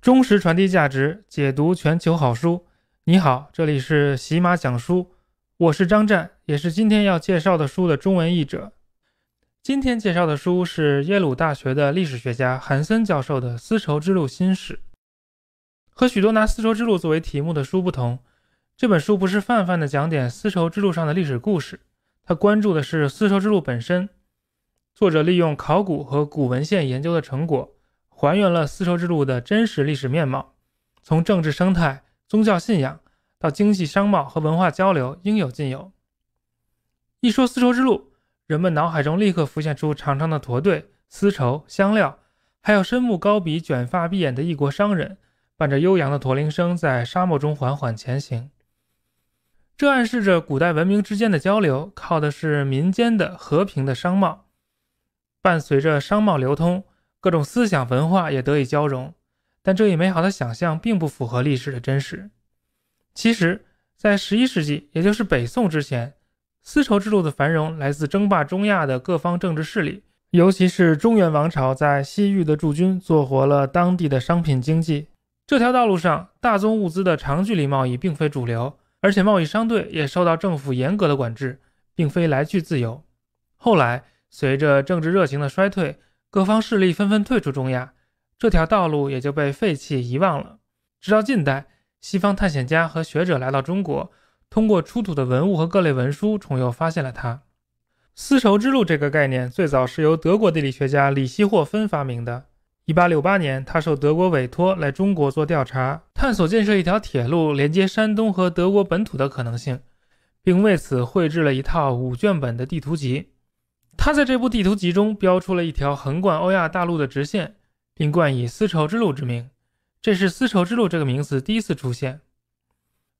忠实传递价值，解读全球好书。你好，这里是喜马讲书，我是张湛，也是今天要介绍的书的中文译者。今天介绍的书是耶鲁大学的历史学家韩森教授的《丝绸之路新史》。和许多拿丝绸之路作为题目的书不同，这本书不是泛泛的讲点丝绸之路上的历史故事，他关注的是丝绸之路本身。作者利用考古和古文献研究的成果。还原了丝绸之路的真实历史面貌，从政治生态、宗教信仰到经济商贸和文化交流，应有尽有。一说丝绸之路，人们脑海中立刻浮现出长长的驼队、丝绸、香料，还有深目高鼻卷发碧眼的异国商人，伴着悠扬的驼铃声，在沙漠中缓缓前行。这暗示着古代文明之间的交流，靠的是民间的和平的商贸，伴随着商贸流通。各种思想文化也得以交融，但这一美好的想象并不符合历史的真实。其实，在十一世纪，也就是北宋之前，丝绸之路的繁荣来自争霸中亚的各方政治势力，尤其是中原王朝在西域的驻军，做活了当地的商品经济。这条道路上大宗物资的长距离贸易并非主流，而且贸易商队也受到政府严格的管制，并非来去自由。后来，随着政治热情的衰退。各方势力纷纷退出中亚，这条道路也就被废弃遗忘了。直到近代，西方探险家和学者来到中国，通过出土的文物和各类文书，重又发现了它。丝绸之路这个概念最早是由德国地理学家李希霍芬发明的。一八六八年，他受德国委托来中国做调查，探索建设一条铁路连接山东和德国本土的可能性，并为此绘制了一套五卷本的地图集。他在这部地图集中标出了一条横贯欧亚大陆的直线，并冠以“丝绸之路”之名。这是“丝绸之路”这个名词第一次出现。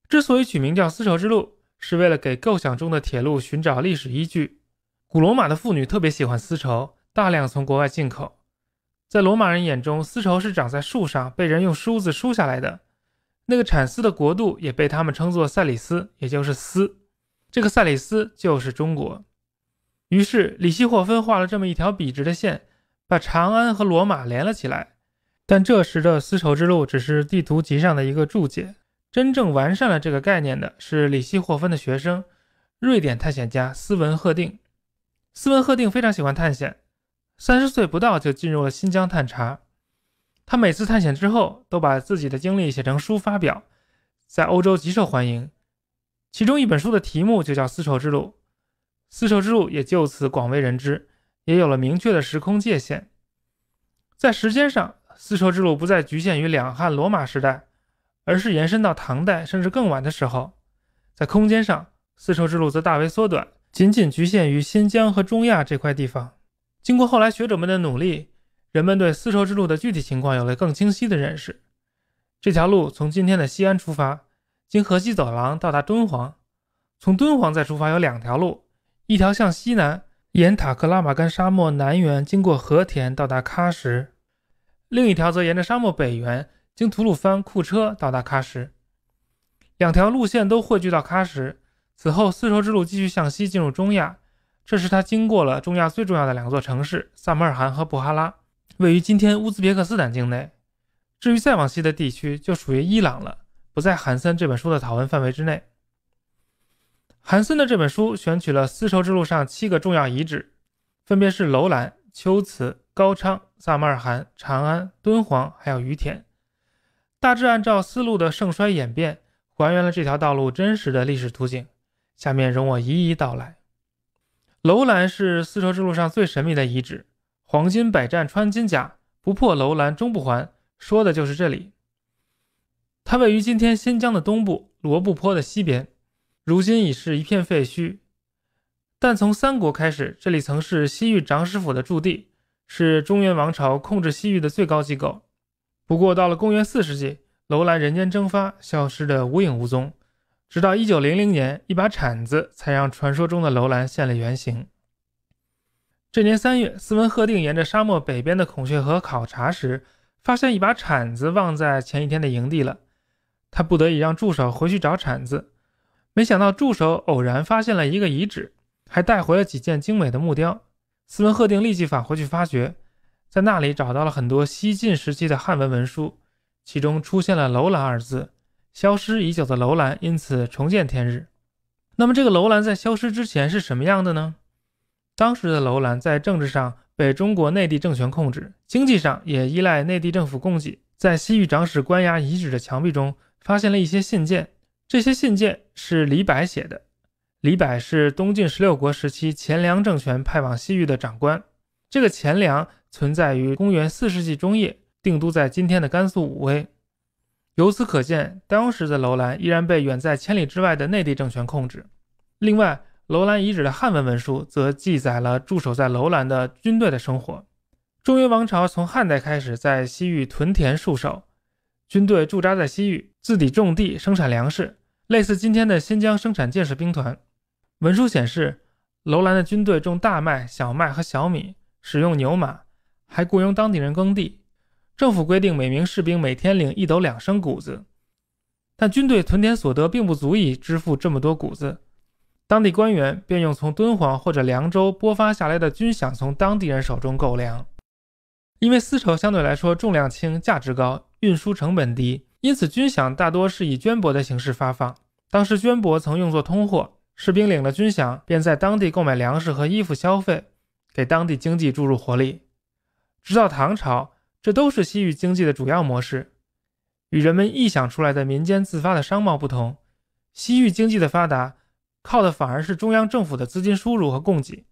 之所以取名叫“丝绸之路”，是为了给构想中的铁路寻找历史依据。古罗马的妇女特别喜欢丝绸，大量从国外进口。在罗马人眼中，丝绸是长在树上，被人用梳子梳下来的。那个产丝的国度也被他们称作“塞里斯”，也就是“丝”。这个“塞里斯”就是中国。于是，李希霍芬画了这么一条笔直的线，把长安和罗马连了起来。但这时的丝绸之路只是地图集上的一个注解。真正完善了这个概念的是李希霍芬的学生，瑞典探险家斯文赫定。斯文赫定非常喜欢探险，三十岁不到就进入了新疆探查。他每次探险之后，都把自己的经历写成书发表，在欧洲极受欢迎。其中一本书的题目就叫《丝绸之路》。丝绸之路也就此广为人知，也有了明确的时空界限。在时间上，丝绸之路不再局限于两汉罗马时代，而是延伸到唐代甚至更晚的时候。在空间上，丝绸之路则大为缩短，仅仅局限于新疆和中亚这块地方。经过后来学者们的努力，人们对丝绸之路的具体情况有了更清晰的认识。这条路从今天的西安出发，经河西走廊到达敦煌，从敦煌再出发有两条路。一条向西南，沿塔克拉玛干沙漠南缘经过和田到达喀什；另一条则沿着沙漠北缘经吐鲁番库车到达喀什。两条路线都汇聚到喀什。此后，丝绸之路继续向西进入中亚，这时他经过了中亚最重要的两座城市萨马尔罕和布哈拉，位于今天乌兹别克斯坦境内。至于再往西的地区，就属于伊朗了，不在韩森这本书的讨论范围之内。韩森的这本书选取了丝绸之路上七个重要遗址，分别是楼兰、秋瓷、高昌、萨马尔罕、长安、敦煌，还有于田，大致按照丝路的盛衰演变，还原了这条道路真实的历史图景。下面容我一一道来。楼兰是丝绸之路上最神秘的遗址，“黄金百战穿金甲，不破楼兰终不还”，说的就是这里。它位于今天新疆的东部，罗布泊的西边。如今已是一片废墟，但从三国开始，这里曾是西域长史府的驻地，是中原王朝控制西域的最高机构。不过，到了公元四世纪，楼兰人间蒸发，消失得无影无踪。直到一九零零年，一把铲子才让传说中的楼兰现了原形。这年三月，斯文赫定沿着沙漠北边的孔雀河考察时，发现一把铲子忘在前一天的营地了，他不得已让助手回去找铲子。没想到助手偶然发现了一个遗址，还带回了几件精美的木雕。斯文赫定立即返回去发掘，在那里找到了很多西晋时期的汉文文书，其中出现了“楼兰”二字。消失已久的楼兰因此重见天日。那么，这个楼兰在消失之前是什么样的呢？当时的楼兰在政治上被中国内地政权控制，经济上也依赖内地政府供给。在西域长史官衙遗址的墙壁中，发现了一些信件。这些信件是李白写的。李白是东晋十六国时期钱粮政权派往西域的长官。这个钱粮存在于公元四世纪中叶，定都在今天的甘肃武威。由此可见，当时的楼兰依然被远在千里之外的内地政权控制。另外，楼兰遗址的汉文文书则记载了驻守在楼兰的军队的生活。中原王朝从汉代开始在西域屯田戍守，军队驻扎在西域，自己种地，生产粮食。类似今天的新疆生产建设兵团，文书显示，楼兰的军队种大麦、小麦和小米，使用牛马，还雇佣当地人耕地。政府规定每名士兵每天领一斗两升谷子，但军队屯田所得并不足以支付这么多谷子，当地官员便用从敦煌或者凉州拨发下来的军饷从当地人手中购粮，因为丝绸相对来说重量轻、价值高、运输成本低。因此，军饷大多是以绢帛的形式发放。当时，绢帛曾用作通货，士兵领了军饷，便在当地购买粮食和衣服消费，给当地经济注入活力。直到唐朝，这都是西域经济的主要模式。与人们臆想出来的民间自发的商贸不同，西域经济的发达靠的反而是中央政府的资金输入和供给。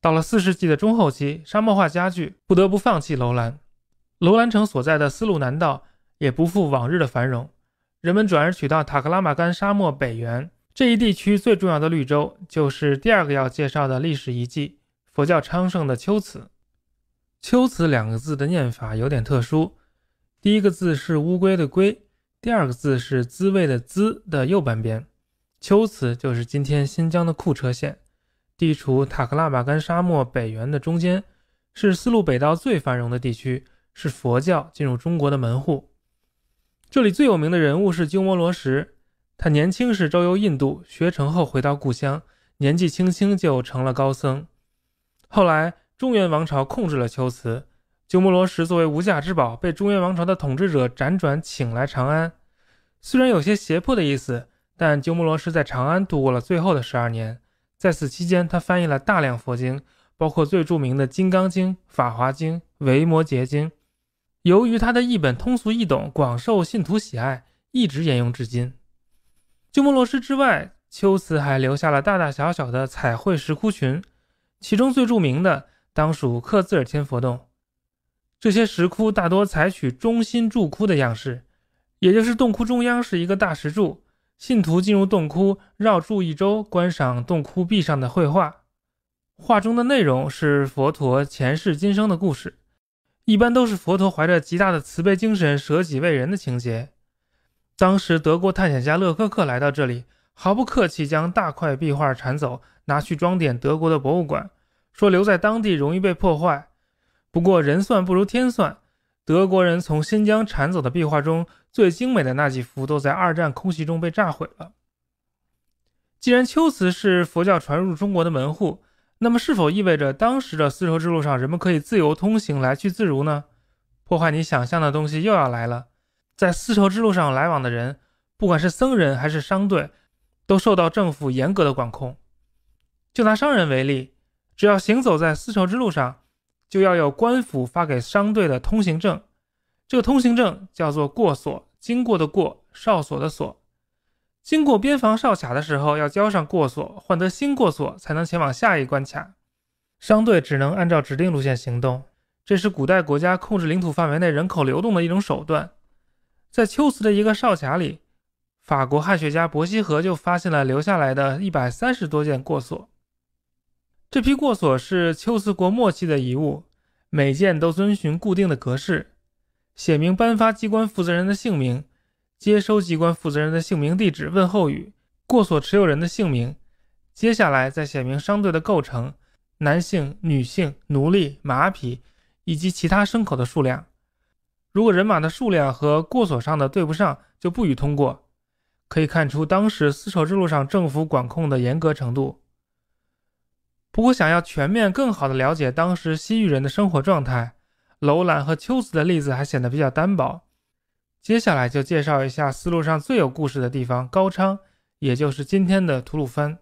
到了四世纪的中后期，沙漠化加剧，不得不放弃楼兰。楼兰城所在的丝路南道。也不复往日的繁荣，人们转而取到塔克拉玛干沙漠北缘这一地区最重要的绿洲，就是第二个要介绍的历史遗迹——佛教昌盛的秋瓷。秋瓷两个字的念法有点特殊，第一个字是乌龟的龟，第二个字是滋味的滋的右半边。秋瓷就是今天新疆的库车县，地处塔克拉玛干沙漠北缘的中间，是丝路北道最繁荣的地区，是佛教进入中国的门户。这里最有名的人物是鸠摩罗什，他年轻时周游印度，学成后回到故乡，年纪轻轻就成了高僧。后来中原王朝控制了龟兹，鸠摩罗什作为无价之宝，被中原王朝的统治者辗转请来长安，虽然有些胁迫的意思，但鸠摩罗什在长安度过了最后的十二年。在此期间，他翻译了大量佛经，包括最著名的《金刚经》《法华经》《维摩诘经》。由于他的译本通俗易懂，广受信徒喜爱，一直沿用至今。鸠摩罗什之外，秋瓷还留下了大大小小的彩绘石窟群，其中最著名的当属克孜尔天佛洞。这些石窟大多采取中心柱窟的样式，也就是洞窟中央是一个大石柱，信徒进入洞窟，绕柱一周，观赏洞窟壁上的绘画。画中的内容是佛陀前世今生的故事。一般都是佛陀怀着极大的慈悲精神舍己为人的情节。当时德国探险家勒柯克来到这里，毫不客气将大块壁画铲走，拿去装点德国的博物馆，说留在当地容易被破坏。不过人算不如天算，德国人从新疆铲走的壁画中最精美的那几幅，都在二战空袭中被炸毁了。既然秋兹是佛教传入中国的门户，那么，是否意味着当时的丝绸之路上人们可以自由通行、来去自如呢？破坏你想象的东西又要来了。在丝绸之路上来往的人，不管是僧人还是商队，都受到政府严格的管控。就拿商人为例，只要行走在丝绸之路上，就要有官府发给商队的通行证。这个通行证叫做“过所”，经过的“过”，哨所的“所”。经过边防哨卡的时候，要交上过所，换得新过所，才能前往下一关卡。商队只能按照指定路线行动。这是古代国家控制领土范围内人口流动的一种手段。在秋瓷的一个哨卡里，法国汉学家伯希和就发现了留下来的一百三十多件过所。这批过所是秋瓷国末期的遗物，每件都遵循固定的格式，写明颁发机关负责人的姓名。接收机关负责人的姓名、地址、问候语，过所持有人的姓名，接下来再写明商队的构成：男性、女性、奴隶、马匹以及其他牲口的数量。如果人马的数量和过所上的对不上，就不予通过。可以看出当时丝绸之路上政府管控的严格程度。不过，想要全面、更好的了解当时西域人的生活状态，楼兰和秋瓷的例子还显得比较单薄。接下来就介绍一下丝路上最有故事的地方——高昌，也就是今天的吐鲁番。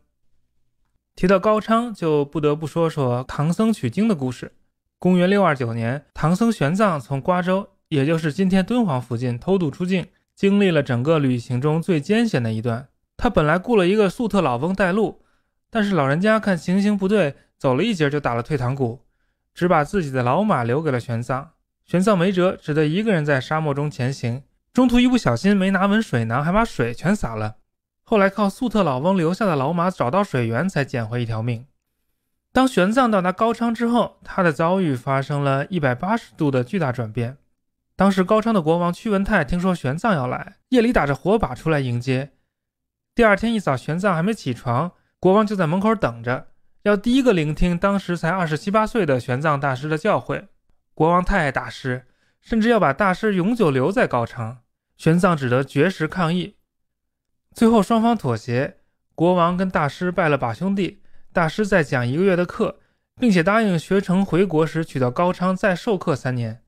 提到高昌，就不得不说说唐僧取经的故事。公元六二九年，唐僧玄奘从瓜州，也就是今天敦煌附近偷渡出境，经历了整个旅行中最艰险的一段。他本来雇了一个粟特老翁带路，但是老人家看情形不对，走了一截就打了退堂鼓，只把自己的老马留给了玄奘。玄奘没辙，只得一个人在沙漠中前行。中途一不小心没拿稳水囊，还把水全洒了。后来靠粟特老翁留下的老马找到水源，才捡回一条命。当玄奘到达高昌之后，他的遭遇发生了一百八十度的巨大转变。当时高昌的国王屈文泰听说玄奘要来，夜里打着火把出来迎接。第二天一早，玄奘还没起床，国王就在门口等着，要第一个聆听当时才二十七八岁的玄奘大师的教诲。国王太爱大师。甚至要把大师永久留在高昌，玄奘只得绝食抗议。最后双方妥协，国王跟大师拜了把兄弟。大师再讲一个月的课，并且答应学成回国时，取到高昌再授课三年。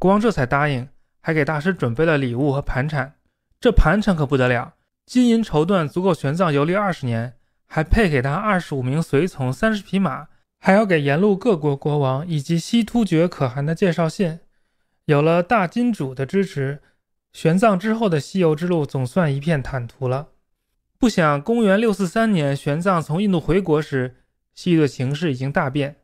国王这才答应，还给大师准备了礼物和盘缠。这盘缠可不得了，金银绸缎足够玄奘游历二十年，还配给他二十五名随从、三十匹马，还要给沿路各国国王以及西突厥可汗的介绍信。有了大金主的支持，玄奘之后的西游之路总算一片坦途了。不想公元六四三年，玄奘从印度回国时，西域的形势已经大变。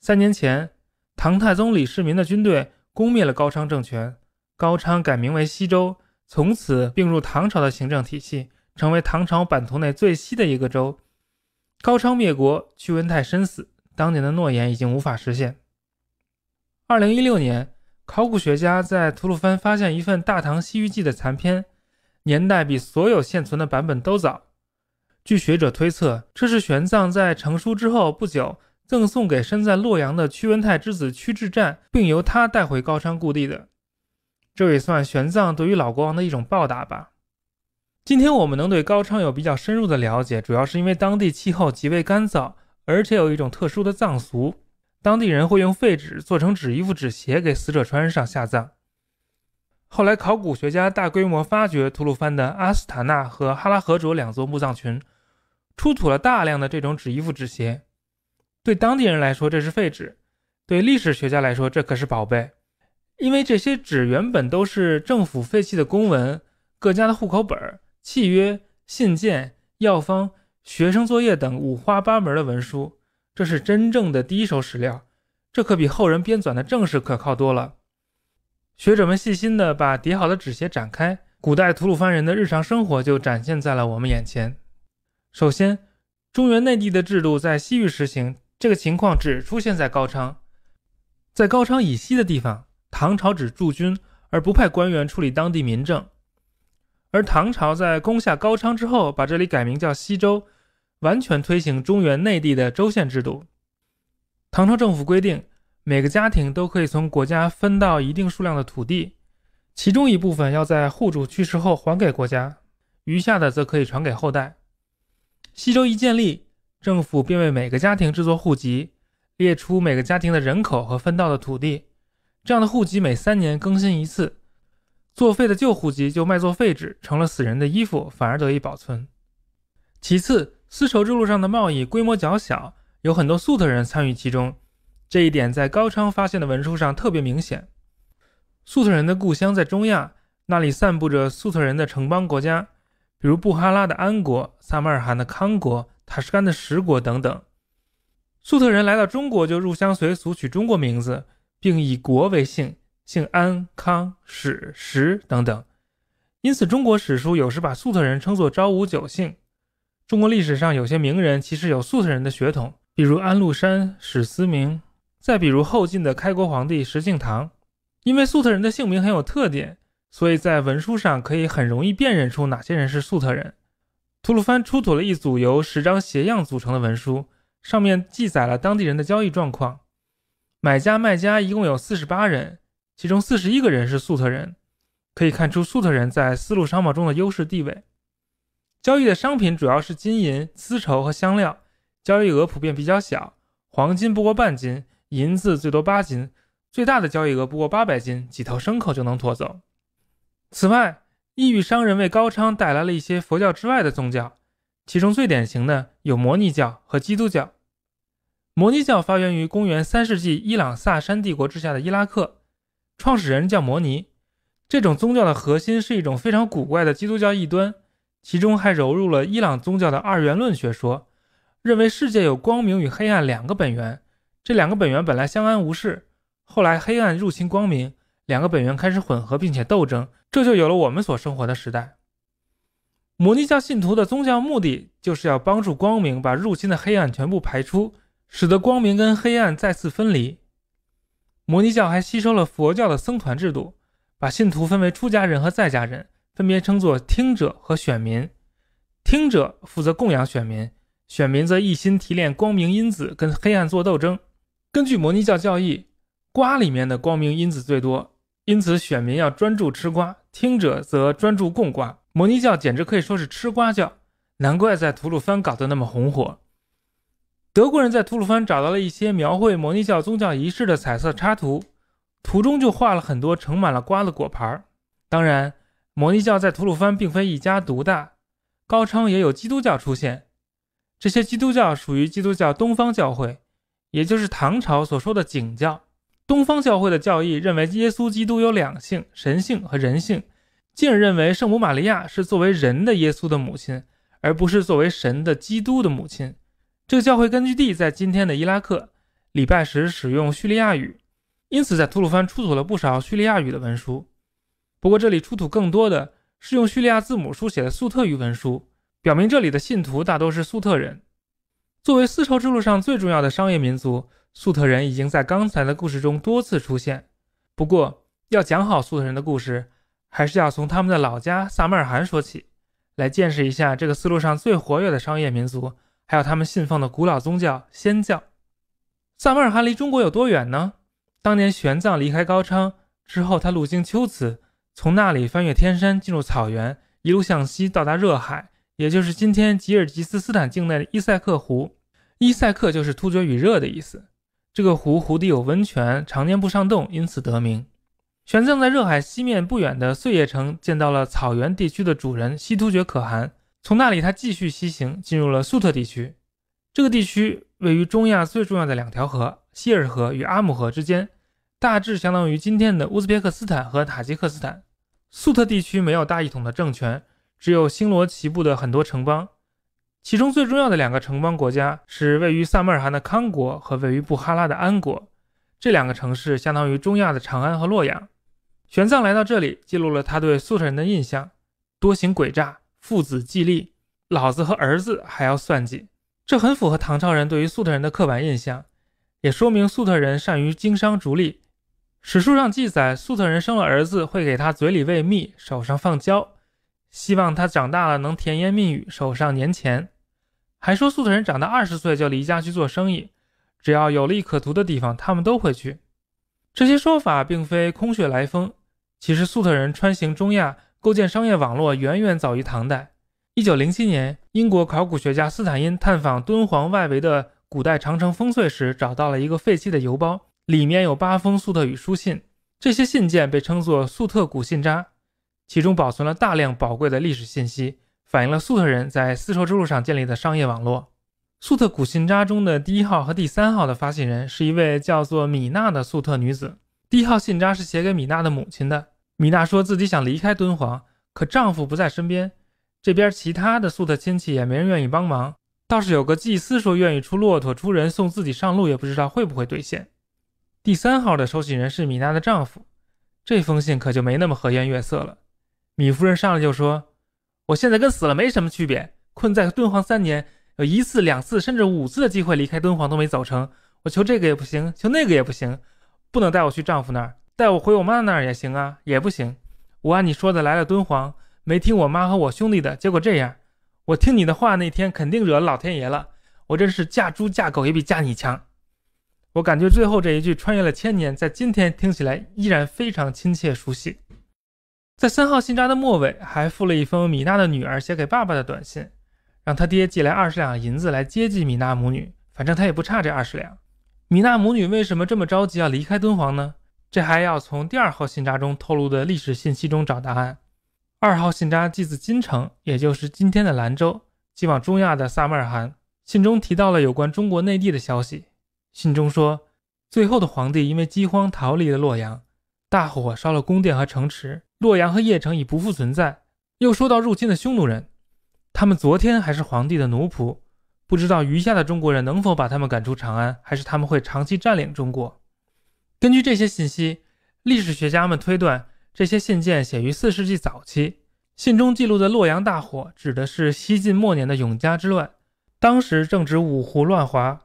三年前，唐太宗李世民的军队攻灭了高昌政权，高昌改名为西州，从此并入唐朝的行政体系，成为唐朝版图内最西的一个州。高昌灭国，屈文泰身死，当年的诺言已经无法实现。二零一六年。考古学家在吐鲁番发现一份《大唐西域记》的残篇，年代比所有现存的版本都早。据学者推测，这是玄奘在成书之后不久赠送给身在洛阳的屈文泰之子屈志湛，并由他带回高昌故地的。这也算玄奘对于老国王的一种报答吧。今天我们能对高昌有比较深入的了解，主要是因为当地气候极为干燥，而且有一种特殊的藏俗。当地人会用废纸做成纸衣服、纸鞋给死者穿上下葬。后来，考古学家大规模发掘吐鲁番的阿斯塔纳和哈拉和卓两座墓葬群，出土了大量的这种纸衣服、纸鞋。对当地人来说，这是废纸；对历史学家来说，这可是宝贝，因为这些纸原本都是政府废弃的公文、各家的户口本、契约、信件、药方、学生作业等五花八门的文书。这是真正的第一手史料，这可比后人编纂的正史可靠多了。学者们细心地把叠好的纸鞋展开，古代吐鲁番人的日常生活就展现在了我们眼前。首先，中原内地的制度在西域实行，这个情况只出现在高昌。在高昌以西的地方，唐朝只驻军而不派官员处理当地民政，而唐朝在攻下高昌之后，把这里改名叫西周，完全推行中原内地的州县制度。唐朝政府规定，每个家庭都可以从国家分到一定数量的土地，其中一部分要在户主去世后还给国家，余下的则可以传给后代。西周一建立，政府便为每个家庭制作户籍，列出每个家庭的人口和分到的土地。这样的户籍每三年更新一次，作废的旧户籍就卖作废纸，成了死人的衣服，反而得以保存。其次。丝绸之路上的贸易规模较小，有很多粟特人参与其中，这一点在高昌发现的文书上特别明显。粟特人的故乡在中亚，那里散布着粟特人的城邦国家，比如布哈拉的安国、撒马尔罕的康国、塔什干的什国等等。粟特人来到中国就入乡随俗，取中国名字，并以国为姓，姓安、康、史、石等等。因此，中国史书有时把粟特人称作“昭武九姓”。中国历史上有些名人其实有粟特人的血统，比如安禄山、史思明，再比如后晋的开国皇帝石敬瑭。因为粟特人的姓名很有特点，所以在文书上可以很容易辨认出哪些人是粟特人。吐鲁番出土了一组由十张鞋样组成的文书，上面记载了当地人的交易状况，买家卖家一共有四十八人，其中四十一个人是粟特人，可以看出粟特人在丝路商贸中的优势地位。交易的商品主要是金银、丝绸和香料，交易额普遍比较小，黄金不过半斤，银子最多八斤，最大的交易额不过八百斤，几头牲口就能驮走。此外，异域商人为高昌带来了一些佛教之外的宗教，其中最典型的有摩尼教和基督教。摩尼教发源于公元三世纪伊朗萨珊帝国之下的伊拉克，创始人叫摩尼。这种宗教的核心是一种非常古怪的基督教异端。其中还融入了伊朗宗教的二元论学说，认为世界有光明与黑暗两个本源，这两个本源本来相安无事，后来黑暗入侵光明，两个本源开始混合并且斗争，这就有了我们所生活的时代。摩尼教信徒的宗教目的就是要帮助光明把入侵的黑暗全部排出，使得光明跟黑暗再次分离。摩尼教还吸收了佛教的僧团制度，把信徒分为出家人和在家人。分别称作听者和选民，听者负责供养选民，选民则一心提炼光明因子，跟黑暗做斗争。根据摩尼教教义，瓜里面的光明因子最多，因此选民要专注吃瓜，听者则专注供瓜。摩尼教简直可以说是吃瓜教，难怪在吐鲁番搞得那么红火。德国人在吐鲁番找到了一些描绘摩尼教宗教仪式的彩色插图，图中就画了很多盛满了瓜的果盘当然。摩尼教在吐鲁番并非一家独大，高昌也有基督教出现。这些基督教属于基督教东方教会，也就是唐朝所说的景教。东方教会的教义认为耶稣基督有两性，神性和人性，进而认为圣母玛利亚是作为人的耶稣的母亲，而不是作为神的基督的母亲。这个教会根据地在今天的伊拉克，礼拜时使用叙利亚语，因此在吐鲁番出土了不少叙利亚语的文书。不过，这里出土更多的是用叙利亚字母书写的粟特语文书，表明这里的信徒大都是粟特人。作为丝绸之路上最重要的商业民族，粟特人已经在刚才的故事中多次出现。不过，要讲好粟特人的故事，还是要从他们的老家萨马尔罕说起，来见识一下这个丝路上最活跃的商业民族，还有他们信奉的古老宗教——仙教。萨马尔罕离中国有多远呢？当年玄奘离开高昌之后，他路经丘兹。从那里翻越天山，进入草原，一路向西到达热海，也就是今天吉尔吉斯斯坦境内的伊塞克湖。伊塞克就是突厥语“热”的意思。这个湖湖底有温泉，常年不上冻，因此得名。玄奘在热海西面不远的碎叶城见到了草原地区的主人西突厥可汗。从那里，他继续西行，进入了粟特地区。这个地区位于中亚最重要的两条河希尔河与阿姆河之间。大致相当于今天的乌兹别克斯坦和塔吉克斯坦，粟特地区没有大一统的政权，只有星罗棋布的很多城邦。其中最重要的两个城邦国家是位于萨穆尔汗的康国和位于布哈拉的安国。这两个城市相当于中亚的长安和洛阳。玄奘来到这里，记录了他对粟特人的印象：多行诡诈，父子计利，老子和儿子还要算计。这很符合唐朝人对于粟特人的刻板印象，也说明粟特人善于经商逐利。史书上记载，粟特人生了儿子会给他嘴里喂蜜，手上放胶，希望他长大了能甜言蜜语，手上粘钱。还说粟特人长到二十岁就离家去做生意，只要有利可图的地方，他们都会去。这些说法并非空穴来风。其实，粟特人穿行中亚，构建商业网络，远远早于唐代。一九零七年，英国考古学家斯坦因探访敦煌外围的古代长城烽燧时，找到了一个废弃的邮包。里面有八封粟特语书信，这些信件被称作粟特古信札，其中保存了大量宝贵的历史信息，反映了粟特人在丝绸之路上建立的商业网络。粟特古信札中的第一号和第三号的发信人是一位叫做米娜的粟特女子。第一号信札是写给米娜的母亲的。米娜说自己想离开敦煌，可丈夫不在身边，这边其他的粟特亲戚也没人愿意帮忙，倒是有个祭司说愿意出骆驼、出人送自己上路，也不知道会不会兑现。第三号的收信人是米娜的丈夫，这封信可就没那么和颜悦色了。米夫人上来就说：“我现在跟死了没什么区别，困在敦煌三年，有一次、两次，甚至五次的机会离开敦煌都没走成。我求这个也不行，求那个也不行，不能带我去丈夫那儿，带我回我妈那儿也行啊，也不行。我按你说的来了敦煌，没听我妈和我兄弟的，结果这样，我听你的话那天肯定惹了老天爷了。我真是嫁猪嫁狗也比嫁你强。”我感觉最后这一句“穿越了千年”在今天听起来依然非常亲切熟悉。在三号信札的末尾还附了一封米娜的女儿写给爸爸的短信，让他爹寄来二十两银子来接济米娜母女，反正他也不差这二十两。米娜母女为什么这么着急要离开敦煌呢？这还要从第二号信札中透露的历史信息中找答案。二号信札寄自金城，也就是今天的兰州，寄往中亚的萨曼尔汗。信中提到了有关中国内地的消息。信中说，最后的皇帝因为饥荒逃离了洛阳，大火烧了宫殿和城池，洛阳和邺城已不复存在。又说到入侵的匈奴人，他们昨天还是皇帝的奴仆，不知道余下的中国人能否把他们赶出长安，还是他们会长期占领中国。根据这些信息，历史学家们推断这些信件写于四世纪早期。信中记录的洛阳大火指的是西晋末年的永嘉之乱，当时正值五胡乱华。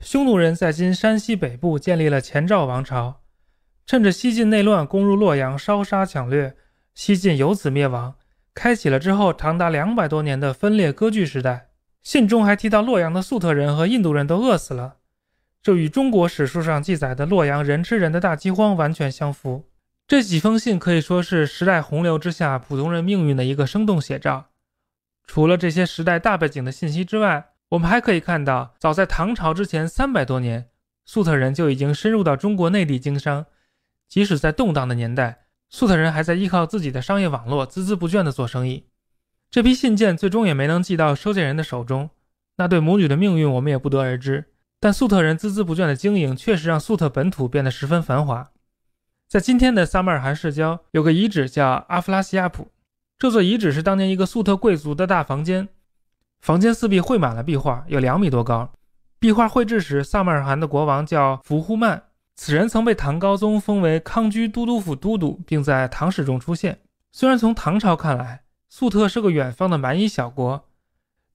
匈奴人在今山西北部建立了前赵王朝，趁着西晋内乱攻入洛阳，烧杀抢掠，西晋由此灭亡，开启了之后长达两百多年的分裂割据时代。信中还提到洛阳的粟特人和印度人都饿死了，这与中国史书上记载的洛阳人吃人的大饥荒完全相符。这几封信可以说是时代洪流之下普通人命运的一个生动写照。除了这些时代大背景的信息之外，我们还可以看到，早在唐朝之前三百多年，粟特人就已经深入到中国内地经商。即使在动荡的年代，粟特人还在依靠自己的商业网络，孜孜不倦地做生意。这批信件最终也没能寄到收件人的手中，那对母女的命运我们也不得而知。但粟特人孜孜不倦的经营，确实让粟特本土变得十分繁华。在今天的撒马尔罕市郊，有个遗址叫阿弗拉西亚普，这座遗址是当年一个粟特贵族的大房间。房间四壁绘满了壁画，有两米多高。壁画绘制时，萨迈尔汗的国王叫伏呼曼，此人曾被唐高宗封为康居都督府都督，并在《唐史》中出现。虽然从唐朝看来，粟特是个远方的蛮夷小国，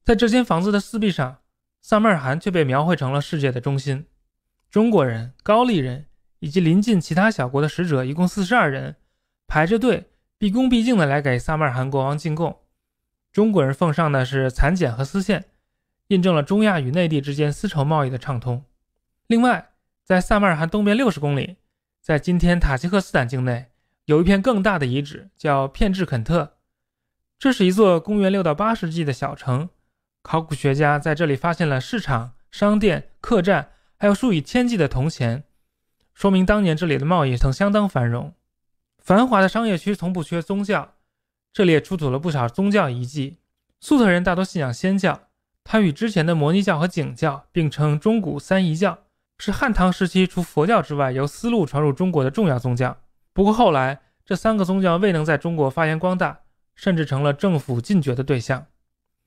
在这间房子的四壁上，萨迈尔汗却被描绘成了世界的中心。中国人、高丽人以及邻近其他小国的使者一共四十二人，排着队，毕恭毕敬地来给萨迈尔汗国王进贡。中国人奉上的是蚕茧和丝线，印证了中亚与内地之间丝绸贸易的畅通。另外，在萨马尔罕东边六十公里，在今天塔吉克斯坦境内，有一片更大的遗址叫片治肯特，这是一座公元六到八世纪的小城。考古学家在这里发现了市场、商店、客栈，还有数以千计的铜钱，说明当年这里的贸易曾相当繁荣。繁华的商业区从不缺宗教。这里也出土了不少宗教遗迹。粟特人大多信仰仙教，他与之前的摩尼教和景教并称中古三仪教，是汉唐时期除佛教之外由丝路传入中国的重要宗教。不过后来这三个宗教未能在中国发扬光大，甚至成了政府禁绝的对象。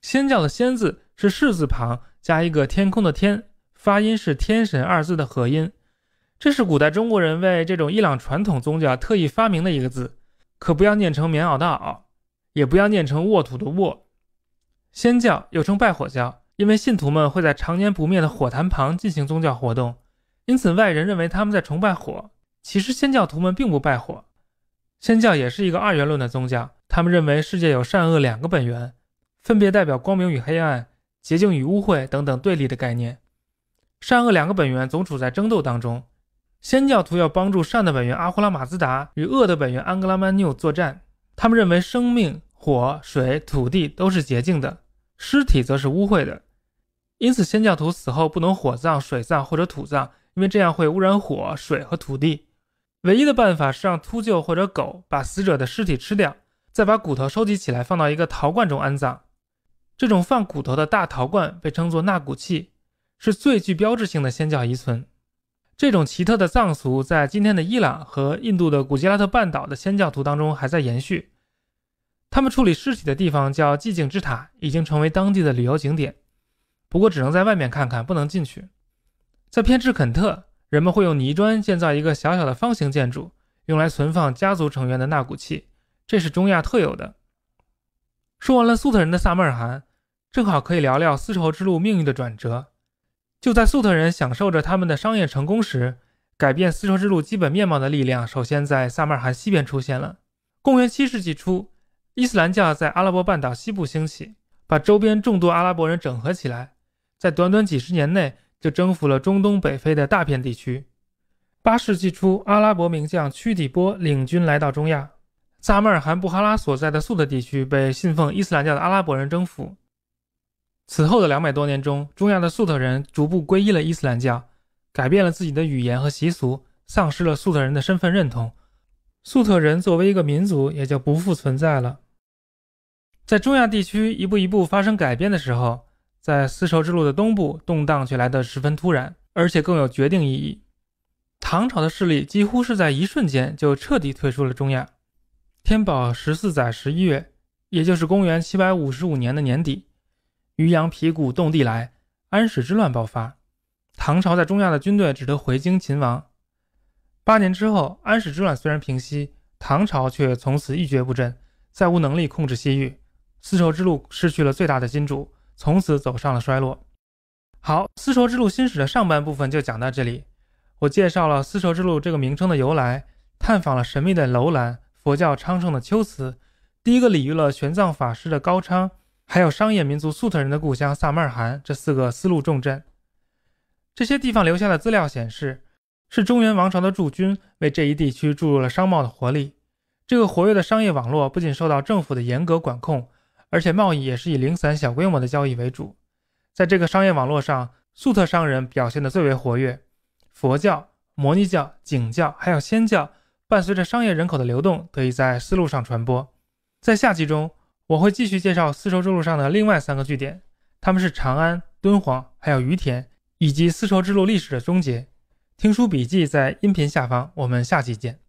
仙教的“仙”字是“士”字旁加一个天空的“天”，发音是“天神”二字的合音。这是古代中国人为这种伊朗传统宗教特意发明的一个字，可不要念成“棉袄”的“袄”。也不要念成沃土的沃。仙教又称拜火教，因为信徒们会在常年不灭的火坛旁进行宗教活动，因此外人认为他们在崇拜火。其实仙教徒们并不拜火。仙教也是一个二元论的宗教，他们认为世界有善恶两个本源，分别代表光明与黑暗、洁净与污秽等等对立的概念。善恶两个本源总处在争斗当中，仙教徒要帮助善的本源阿胡拉马兹达与恶的本源安格拉曼纽作战。他们认为生命。火、水、土地都是洁净的，尸体则是污秽的。因此，先教徒死后不能火葬、水葬或者土葬，因为这样会污染火、水和土地。唯一的办法是让秃鹫或者狗把死者的尸体吃掉，再把骨头收集起来放到一个陶罐中安葬。这种放骨头的大陶罐被称作纳骨器，是最具标志性的先教遗存。这种奇特的葬俗在今天的伊朗和印度的古吉拉特半岛的先教徒当中还在延续。他们处理尸体的地方叫寂静之塔，已经成为当地的旅游景点。不过只能在外面看看，不能进去。在偏执肯特，人们会用泥砖建造一个小小的方形建筑，用来存放家族成员的纳骨器。这是中亚特有的。说完了粟特人的萨默尔汗，正好可以聊聊丝绸之路命运的转折。就在粟特人享受着他们的商业成功时，改变丝绸之路基本面貌的力量首先在萨默尔汗西边出现了。公元七世纪初。伊斯兰教在阿拉伯半岛西部兴起，把周边众多阿拉伯人整合起来，在短短几十年内就征服了中东北非的大片地区。八世纪初，阿拉伯名将屈底波领军来到中亚，萨马尔罕、布哈拉所在的粟特地区被信奉伊斯兰教的阿拉伯人征服。此后的两百多年中，中亚的粟特人逐步皈依了伊斯兰教，改变了自己的语言和习俗，丧失了粟特人的身份认同。粟特人作为一个民族也就不复存在了。在中亚地区一步一步发生改变的时候，在丝绸之路的东部动荡却来得十分突然，而且更有决定意义。唐朝的势力几乎是在一瞬间就彻底退出了中亚。天宝十四载十一月，也就是公元755年的年底，渔阳皮鼓动地来，安史之乱爆发。唐朝在中亚的军队只得回京勤王。八年之后，安史之乱虽然平息，唐朝却从此一蹶不振，再无能力控制西域。丝绸之路失去了最大的金主，从此走上了衰落。好，丝绸之路新史的上半部分就讲到这里。我介绍了丝绸之路这个名称的由来，探访了神秘的楼兰、佛教昌盛的秋瓷，第一个礼遇了玄奘法师的高昌，还有商业民族粟特人的故乡萨曼尔汗这四个丝路重镇。这些地方留下的资料显示，是中原王朝的驻军为这一地区注入了商贸的活力。这个活跃的商业网络不仅受到政府的严格管控。而且贸易也是以零散小规模的交易为主，在这个商业网络上，粟特商人表现得最为活跃。佛教、摩尼教、景教还有仙教，伴随着商业人口的流动，得以在丝路上传播。在下集中，我会继续介绍丝绸之路上的另外三个据点，他们是长安、敦煌，还有于田，以及丝绸之路历史的终结。听书笔记在音频下方，我们下期见。